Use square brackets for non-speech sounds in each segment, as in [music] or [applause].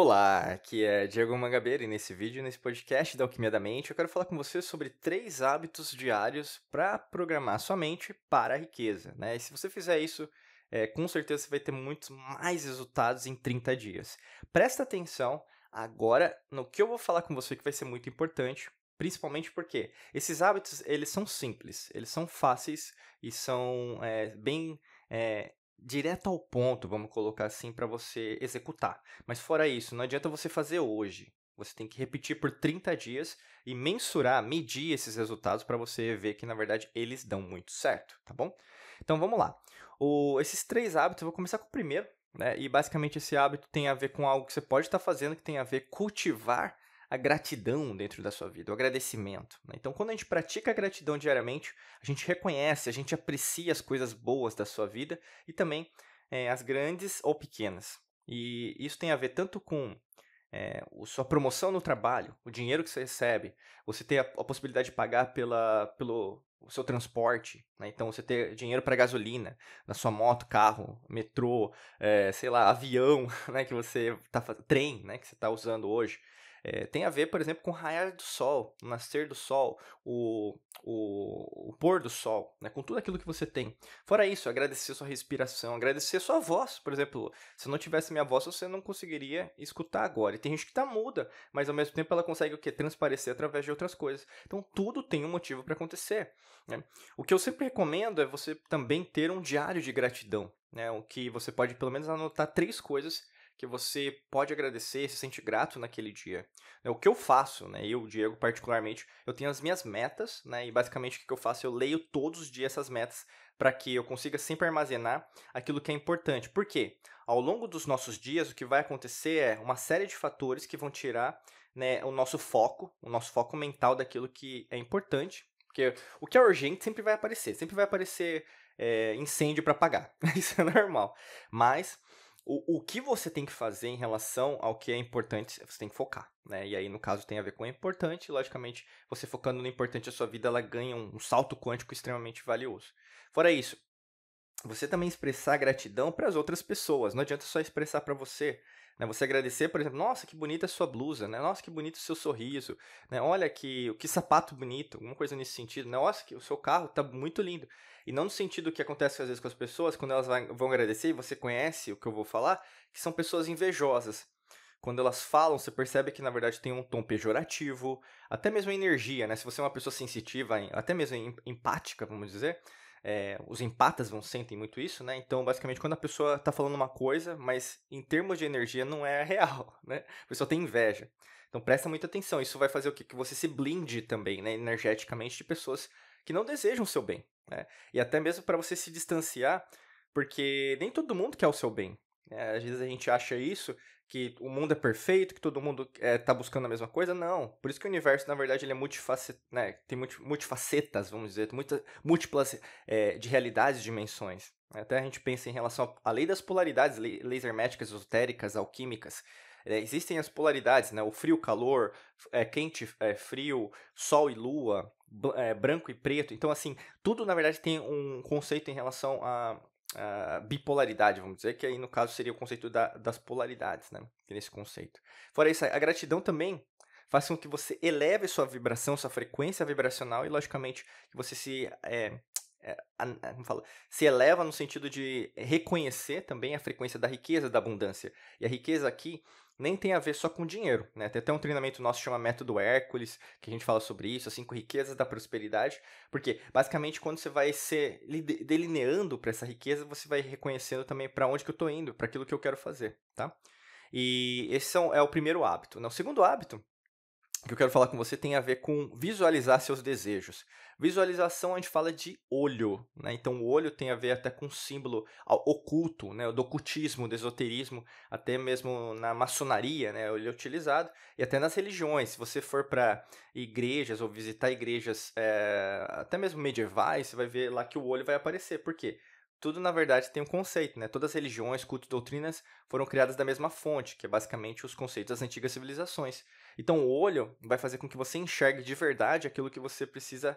Olá, aqui é Diego Mangabeira e nesse vídeo, nesse podcast da Alquimia da Mente, eu quero falar com você sobre três hábitos diários para programar sua mente para a riqueza. Né? E se você fizer isso, é, com certeza você vai ter muitos mais resultados em 30 dias. Presta atenção agora no que eu vou falar com você que vai ser muito importante, principalmente porque esses hábitos eles são simples, eles são fáceis e são é, bem é, direto ao ponto, vamos colocar assim, para você executar. Mas fora isso, não adianta você fazer hoje. Você tem que repetir por 30 dias e mensurar, medir esses resultados para você ver que, na verdade, eles dão muito certo, tá bom? Então vamos lá. O, esses três hábitos, eu vou começar com o primeiro, né? E basicamente esse hábito tem a ver com algo que você pode estar tá fazendo, que tem a ver cultivar a gratidão dentro da sua vida, o agradecimento. Né? Então, quando a gente pratica a gratidão diariamente, a gente reconhece, a gente aprecia as coisas boas da sua vida e também é, as grandes ou pequenas. E isso tem a ver tanto com é, eh, a sua promoção no trabalho, o dinheiro que você recebe, você ter a, a possibilidade de pagar pela, pelo, o seu transporte, né? então você ter dinheiro para gasolina na sua moto, carro, metrô, é, sei lá, avião, [laughs] né? que você tá trem, né? que você está usando hoje, é, tem a ver, por exemplo, com o raiar do sol, o nascer do sol, o, o, o pôr do sol, né? com tudo aquilo que você tem. Fora isso, agradecer sua respiração, agradecer sua voz, por exemplo. Se não tivesse minha voz, você não conseguiria escutar agora. E tem gente que tá muda, mas ao mesmo tempo ela consegue o que Transparecer através de outras coisas. Então tudo tem um motivo para acontecer. Né? O que eu sempre recomendo é você também ter um diário de gratidão, né? o que você pode pelo menos anotar três coisas que você pode agradecer, se sente grato naquele dia. Né. O que eu faço, né? Eu, Diego, particularmente, eu tenho as minhas metas, né? E basicamente o que eu faço, eu leio todos os dias essas metas para que eu consiga sempre armazenar aquilo que é importante. Por quê? Ao longo dos nossos dias, o que vai acontecer é uma série de fatores que vão tirar né, o nosso foco, o nosso foco mental daquilo que é importante porque o que é urgente sempre vai aparecer. Sempre vai aparecer é, incêndio para pagar. [laughs] Isso é normal. Mas o, o que você tem que fazer em relação ao que é importante, você tem que focar. Né? E aí, no caso, tem a ver com o importante. Logicamente, você focando no importante, a sua vida ela ganha um salto quântico extremamente valioso. Fora isso, você também expressar gratidão para as outras pessoas. Não adianta só expressar para você. Né? Você agradecer, por exemplo, nossa, que bonita a sua blusa, né? Nossa, que bonito o seu sorriso, né? Olha que, que sapato bonito, alguma coisa nesse sentido. Né? Nossa, que o seu carro tá muito lindo. E não no sentido que acontece às vezes com as pessoas, quando elas vão agradecer, e você conhece o que eu vou falar, que são pessoas invejosas. Quando elas falam, você percebe que na verdade tem um tom pejorativo, até mesmo energia, né? Se você é uma pessoa sensitiva, até mesmo empática, vamos dizer, é, os empatas vão sentem muito isso, né? Então, basicamente, quando a pessoa está falando uma coisa, mas em termos de energia não é real, [laughs] né? A pessoa tem inveja. Então, presta muita atenção. Isso vai fazer o quê? Que você se blinde também, né? Energeticamente de pessoas que não desejam o seu bem, né? E até mesmo para você se distanciar, porque nem todo mundo quer o seu bem. Né? Às vezes a gente acha isso que o mundo é perfeito, que todo mundo está eh, buscando a mesma coisa. Não. Por isso que o universo, na verdade, ele é multifacet, né? tem multi, multifacetas, vamos dizer, muitas múltiplas é, de realidades, dimensões. Até a gente pensa em relação à lei das polaridades, laser herméticas, esotéricas, alquímicas. É, existem as polaridades, né? O frio, calor, é, quente, é, frio, sol e lua, branco e preto. Então, assim, tudo na verdade tem um conceito em relação a, uh, bipolaridade, vamos dizer, que aí no caso seria o conceito da, das polaridades, né? Nesse conceito. Fora isso, a gratidão também faz com que você eleve sua vibração, sua frequência vibracional e, logicamente, que você se é, é, se eleva no sentido de reconhecer também a frequência da riqueza, da abundância. E a riqueza aqui nem tem a ver só com dinheiro, né? Tem até um treinamento nosso que chama Método Hércules, que a gente fala sobre isso, assim, com riquezas da prosperidade, porque basicamente quando você vai se delineando para essa riqueza, você vai reconhecendo também para onde que eu estou indo, para aquilo que eu quero fazer, tá? E esse é o primeiro hábito. Né? O segundo hábito que eu quero falar com você tem a ver com visualizar seus desejos. Visualização a gente fala de olho, né? Então o olho tem a ver até com símbolo oculto, né? Do ocultismo, do esoterismo, até mesmo na maçonaria, né? Ele é utilizado e até nas religiões. Se você for para igrejas ou visitar igrejas, é, até mesmo medievais, você vai ver lá que o olho vai aparecer. Por quê? tudo na verdade tem um conceito, né? Todas as religiões, cultos, doutrinas foram criadas da mesma fonte, que é basicamente os conceitos das antigas civilizações. Então, o olho vai fazer com que você enxergue de verdade aquilo que você precisa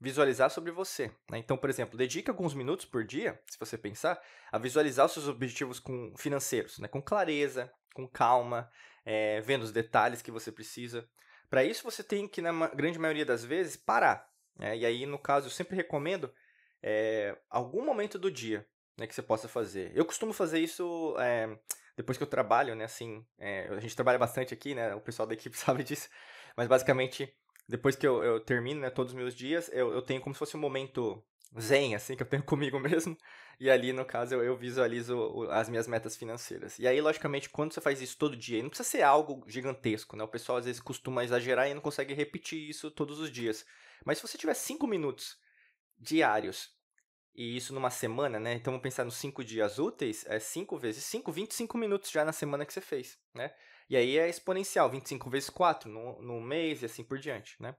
visualizar sobre você. Né? Então, por exemplo, dedique alguns minutos por dia, se você pensar, a visualizar os seus objetivos com, financeiros, né? com clareza, com calma, é, vendo os detalhes que você precisa. Para isso, você tem que, na grande maioria das vezes, parar. Né? E aí, no caso, eu sempre recomendo é, algum momento do dia né, que você possa fazer. Eu costumo fazer isso é, depois que eu trabalho, né, assim, é, a gente trabalha bastante aqui, né, o pessoal da equipe [laughs] sabe disso, mas basicamente, depois que eu, eu termino, né, todos os meus dias, eu, eu, tenho como se fosse um momento zen, assim, que eu tenho [laughs] comigo mesmo, e ali, no caso, eu, eu visualizo o, as minhas metas financeiras. E aí, logicamente, quando você faz isso todo dia, não precisa ser algo gigantesco, né, o pessoal às vezes costuma exagerar e não consegue repetir isso todos os dias, mas se você tiver cinco minutos diários e isso numa semana, né? Então vamos pensar nos cinco dias úteis, é cinco vezes cinco, 25 minutos já na semana que você fez, né? E aí é exponencial, 25 vezes quatro no, no mês e assim por diante, né?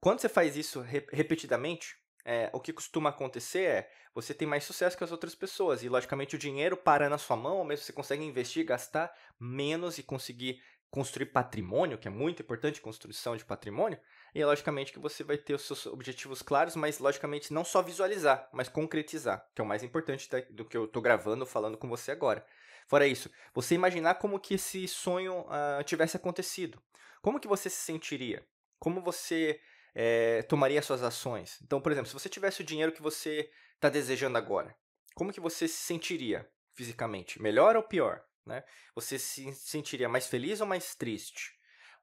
Quando você faz isso repetidamente, é, o que costuma acontecer é você tem mais sucesso que as outras pessoas e logicamente o dinheiro para na sua mão, ou mesmo você consegue investir, gastar menos e conseguir construir patrimônio, que é muito importante construção de patrimônio, e é logicamente que você vai ter os seus objetivos claros, mas logicamente não só visualizar, mas concretizar, que é o mais importante do que eu estou gravando, falando com você agora. Fora isso, você imaginar como que esse sonho uh, tivesse acontecido. Como que você se sentiria? Como você é, tomaria suas ações? Então, por exemplo, se você tivesse o dinheiro que você está desejando agora, como que você se sentiria fisicamente? Melhor ou pior? Né? Você se sentiria mais feliz ou mais triste?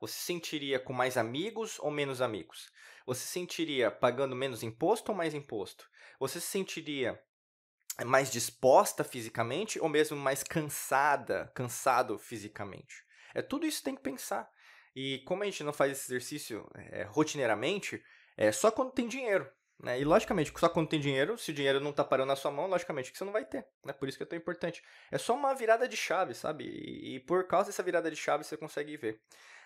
Você se sentiria com mais amigos ou menos amigos? Você se sentiria pagando menos imposto ou mais imposto? Você se sentiria mais disposta fisicamente ou mesmo mais cansada, cansado fisicamente? É tudo isso que tem que pensar. E como a gente não faz esse exercício é, rotineiramente, é só quando tem dinheiro. Né? E logicamente, só quando tem dinheiro, se o dinheiro não está parando na sua mão, logicamente que você não vai ter. Né? Por isso que é tão importante. É só uma virada de chave, sabe? E, e por causa dessa virada de chave você consegue ver.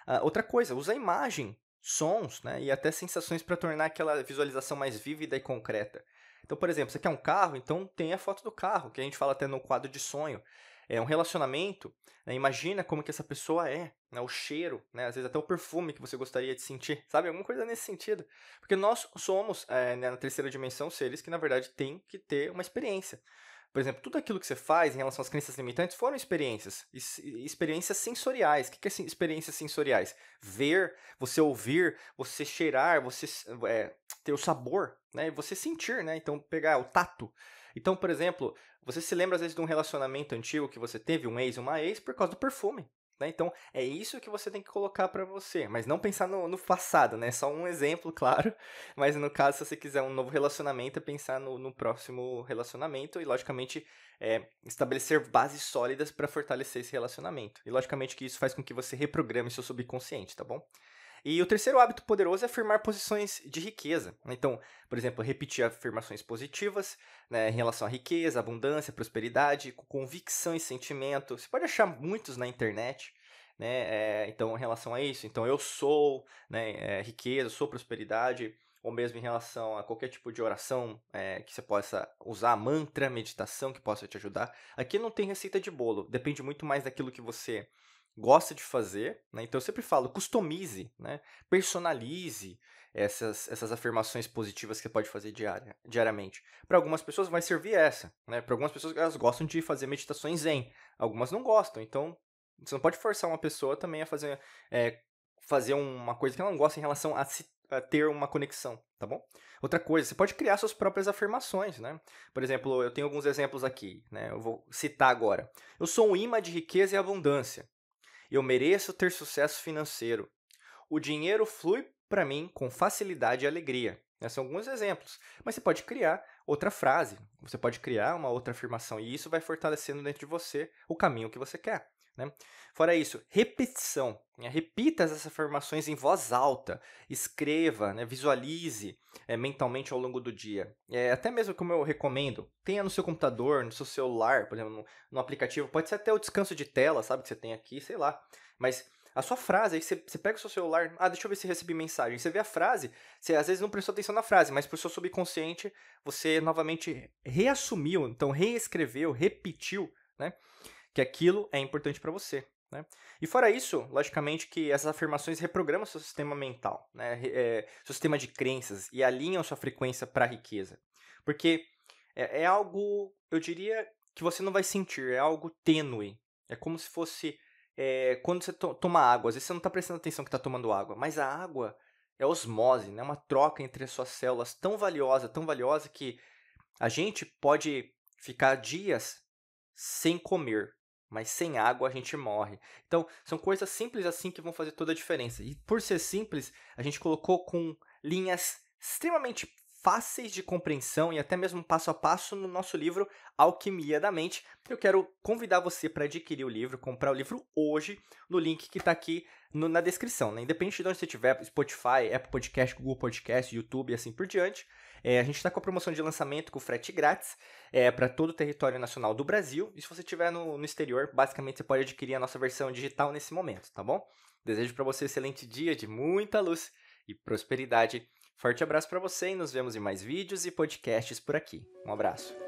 Ah, outra coisa, usa imagem, sons né, e até sensações para tornar aquela visualização mais vívida e concreta. Então, por exemplo, você quer um carro, então tem a foto do carro, que a gente fala até no quadro de sonho. É um relacionamento, né, imagina como que essa pessoa é, né, o cheiro, né, às vezes até o perfume que você gostaria de sentir, sabe? Alguma coisa nesse sentido. Porque nós somos, é, na terceira dimensão, seres que, na verdade, têm que ter uma experiência. Por exemplo, tudo aquilo que você faz em relação às crenças limitantes foram experiências, experiências sensoriais. O que é experiências sensoriais? Ver, você ouvir, você cheirar, você é, ter o sabor, né? Você sentir, né? Então, pegar o tato. Então, por exemplo, você se lembra às vezes de um relacionamento antigo que você teve, um ex, uma ex, por causa do perfume. Né? Então, é isso que você tem que colocar para você, mas não pensar no, no, passado, né? Só um exemplo, [laughs] claro. Mas no caso, se você quiser um novo relacionamento, é pensar no, no próximo relacionamento e, logicamente, é, estabelecer bases sólidas para fortalecer esse relacionamento. E, logicamente, que isso faz com que você reprograme seu subconsciente, tá bom? E o terceiro hábito poderoso é afirmar posições de riqueza. Então, por exemplo, repetir afirmações positivas né, em relação à riqueza, abundância, prosperidade, convicção e sentimento. Você pode achar muitos na internet. Né? É, então, em relação a isso, então eu sou né, é, riqueza, eu sou prosperidade, ou mesmo em relação a qualquer tipo de oração é, que você possa usar, mantra, meditação que possa te ajudar. Aqui não tem receita de bolo, depende muito mais daquilo que você gosta de fazer. Né? Então eu sempre falo, customize, né? personalize essas, essas afirmações positivas que você pode fazer diária, diariamente. Para algumas pessoas vai servir essa. Né? Para algumas pessoas elas gostam de fazer meditações zen, algumas não gostam. Então você não pode forçar uma pessoa também a fazer, é, fazer uma coisa que ela não gosta em relação a se ter uma conexão, tá bom? Outra coisa, você pode criar suas próprias afirmações, né? Por exemplo, eu tenho alguns exemplos aqui, né? Eu vou citar agora. Eu sou um imã de riqueza e abundância. Eu mereço ter sucesso financeiro. O dinheiro flui para mim com facilidade e alegria. Esses né, são alguns exemplos. Mas você pode criar outra frase, você pode criar uma outra afirmação, e isso vai fortalecendo dentro de você o caminho que você quer. Né? Fora isso, repetição. Né? Repita essas afirmações em voz alta, escreva, né? visualize é, mentalmente ao longo do dia. É, até mesmo como eu recomendo, tenha no seu computador, no seu celular, por exemplo, no, no, aplicativo, pode ser até o descanso de tela, sabe, que você tem aqui, sei lá. Mas a sua frase, aí você, você pega o seu celular, ah, deixa eu ver se recebi mensagem. Você vê a frase, você às vezes não prestou atenção na frase, mas pro seu subconsciente você novamente reassumiu, então reescreveu, repetiu, né? que aquilo é importante para você. Né? E fora isso, logicamente que essas afirmações reprogramam seu sistema mental, né? É, seu sistema de crenças e alinham sua frequência para a riqueza. Porque é, é, algo, eu diria, que você não vai sentir, é algo tênue. É como se fosse é, quando você to toma água, às vezes você não está prestando atenção que está tomando água, mas a água é osmose, né? uma troca entre as suas células tão valiosa, tão valiosa que a gente pode ficar dias sem comer, mas sem água a gente morre. Então, são coisas simples assim que vão fazer toda a diferença. E por ser simples, a gente colocou com linhas extremamente fáceis de compreensão e até mesmo passo a passo no nosso livro Alquimia da Mente. Eu quero convidar você para adquirir o livro, comprar o livro hoje no link que está aqui no, na descrição. Né? Independente de onde você estiver, Spotify, Apple Podcast, Google Podcast, YouTube e assim por diante. É, a gente está com a promoção de lançamento com frete grátis é, para todo o território nacional do Brasil. E se você estiver no, no exterior, basicamente você pode adquirir a nossa versão digital nesse momento, tá bom? Desejo para você um excelente dia de muita luz e prosperidade. Forte abraço para você e nos vemos em mais vídeos e podcasts por aqui. Um abraço.